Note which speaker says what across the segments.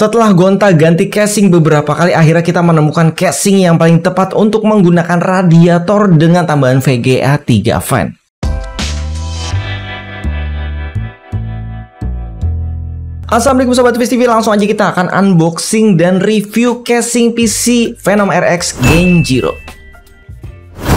Speaker 1: Setelah gonta-ganti casing beberapa kali, akhirnya kita menemukan casing yang paling tepat untuk menggunakan radiator dengan tambahan VGA 3 fan. Assalamualaikum Sobat Viz TV, langsung aja kita akan unboxing dan review casing PC Venom RX Genjiro.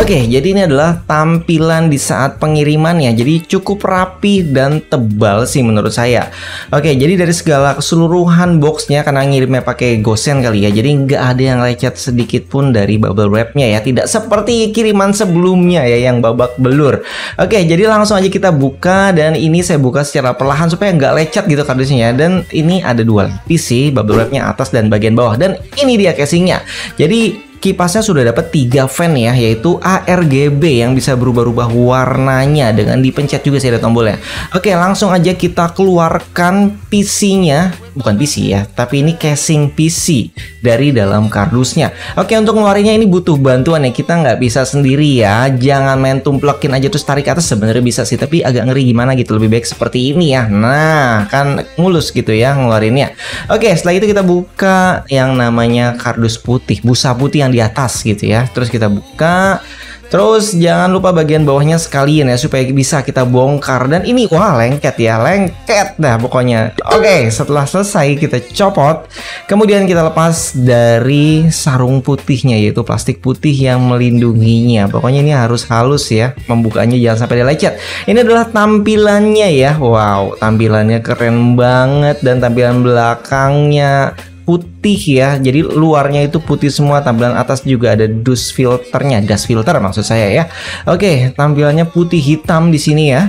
Speaker 1: Oke, okay, jadi ini adalah tampilan di saat pengiriman ya. Jadi cukup rapi dan tebal sih menurut saya. Oke, okay, jadi dari segala keseluruhan boxnya karena ngirimnya pakai gosen kali ya. Jadi nggak ada yang lecet sedikit pun dari bubble wrapnya ya. Tidak seperti kiriman sebelumnya ya yang babak belur. Oke, okay, jadi langsung aja kita buka dan ini saya buka secara perlahan supaya nggak lecet gitu kardusnya. Dan ini ada dua lapis sih bubble wrapnya atas dan bagian bawah. Dan ini dia casingnya. Jadi Kipasnya sudah dapat tiga fan ya, yaitu ARGB yang bisa berubah-ubah warnanya dengan dipencet juga sih ada tombolnya. Oke, langsung aja kita keluarkan PC-nya, bukan PC ya, tapi ini casing PC dari dalam kardusnya. Oke, untuk ngeluarinnya ini butuh bantuan ya, kita nggak bisa sendiri ya. Jangan main tumplekin aja terus tarik atas, sebenarnya bisa sih, tapi agak ngeri gimana gitu, lebih baik seperti ini ya. Nah, kan mulus gitu ya ngeluarinnya. Oke, setelah itu kita buka yang namanya kardus putih, busa putih yang di atas gitu ya. Terus kita buka, Terus jangan lupa bagian bawahnya sekalian ya supaya bisa kita bongkar dan ini wah lengket ya, lengket dah pokoknya. Oke, setelah selesai kita copot, kemudian kita lepas dari sarung putihnya yaitu plastik putih yang melindunginya. Pokoknya ini harus halus ya, membukanya jangan sampai dia lecet. Ini adalah tampilannya ya. Wow, tampilannya keren banget dan tampilan belakangnya putih ya jadi luarnya itu putih semua tampilan atas juga ada dus filternya gas filter maksud saya ya oke tampilannya putih hitam di sini ya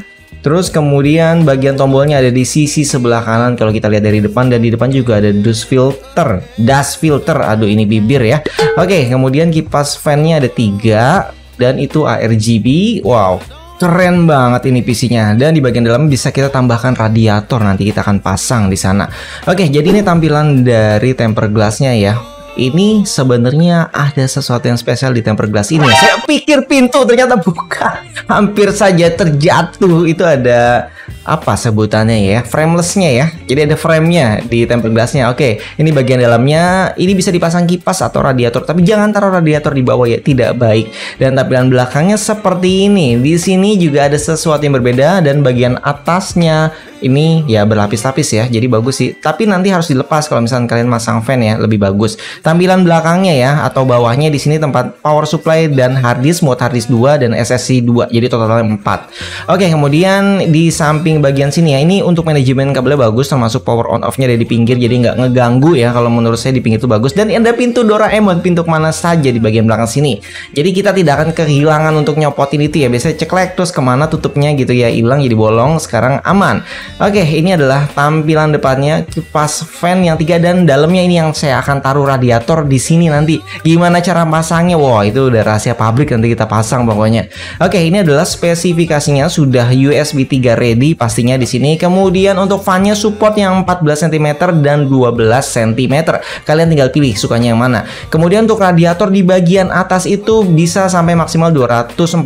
Speaker 1: Terus kemudian bagian tombolnya ada di sisi sebelah kanan kalau kita lihat dari depan dan di depan juga ada dust filter, dust filter. Aduh ini bibir ya. Oke, kemudian kipas fan ada tiga dan itu ARGB. Wow, Keren banget ini PC-nya dan di bagian dalam bisa kita tambahkan radiator nanti kita akan pasang di sana. Oke, jadi ini tampilan dari temper glassnya ya. Ini sebenarnya ada sesuatu yang spesial di temper glass ini. Saya pikir pintu ternyata buka. Hampir saja terjatuh. Itu ada apa sebutannya ya framelessnya ya jadi ada framenya di tempered glassnya oke ini bagian dalamnya ini bisa dipasang kipas atau radiator tapi jangan taruh radiator di bawah ya tidak baik dan tampilan belakangnya seperti ini di sini juga ada sesuatu yang berbeda dan bagian atasnya ini ya berlapis-lapis ya jadi bagus sih tapi nanti harus dilepas kalau misalnya kalian masang fan ya lebih bagus tampilan belakangnya ya atau bawahnya di sini tempat power supply dan harddisk mode harddisk 2 dan SSD 2 jadi totalnya 4 oke kemudian di samping bagian sini ya ini untuk manajemen kabelnya bagus termasuk power on off nya dari pinggir jadi nggak ngeganggu ya kalau menurut saya di pinggir itu bagus dan ada pintu Doraemon pintu mana saja di bagian belakang sini jadi kita tidak akan kehilangan untuk nyopotin itu ya biasanya ceklek terus kemana tutupnya gitu ya hilang jadi bolong sekarang aman Oke, ini adalah tampilan depannya kipas fan yang tiga dan dalamnya ini yang saya akan taruh radiator di sini nanti. Gimana cara pasangnya? Wow, itu udah rahasia pabrik nanti kita pasang pokoknya. Oke, ini adalah spesifikasinya sudah USB 3 ready pastinya di sini. Kemudian untuk fannya support yang 14 cm dan 12 cm. Kalian tinggal pilih sukanya yang mana. Kemudian untuk radiator di bagian atas itu bisa sampai maksimal 240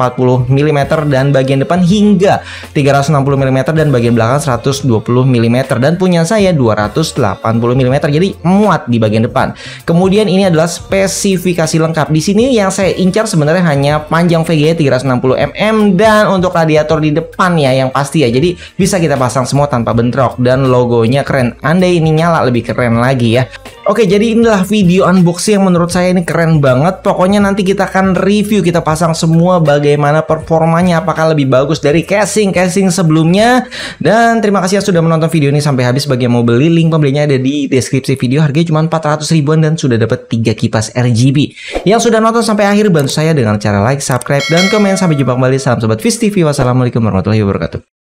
Speaker 1: mm dan bagian depan hingga 360 mm dan bagian belakang 120 mm dan punya saya 280 mm jadi muat di bagian depan. Kemudian ini adalah spesifikasi lengkap. Di sini yang saya incar sebenarnya hanya panjang VGA 360 mm dan untuk radiator di depan ya yang pasti ya. Jadi bisa kita pasang semua tanpa bentrok dan logonya keren. Andai ini nyala lebih keren lagi ya. Oke, jadi inilah video unboxing yang menurut saya ini keren banget. Pokoknya nanti kita akan review, kita pasang semua bagaimana performanya, apakah lebih bagus dari casing-casing sebelumnya. Dan terima kasih yang sudah menonton video ini sampai habis. Bagi yang mau beli, link pembelinya ada di deskripsi video. Harganya cuma 400 ribuan dan sudah dapat 3 kipas RGB. Yang sudah nonton sampai akhir, bantu saya dengan cara like, subscribe, dan komen. Sampai jumpa kembali. Salam Sobat Fis TV. Wassalamualaikum warahmatullahi wabarakatuh.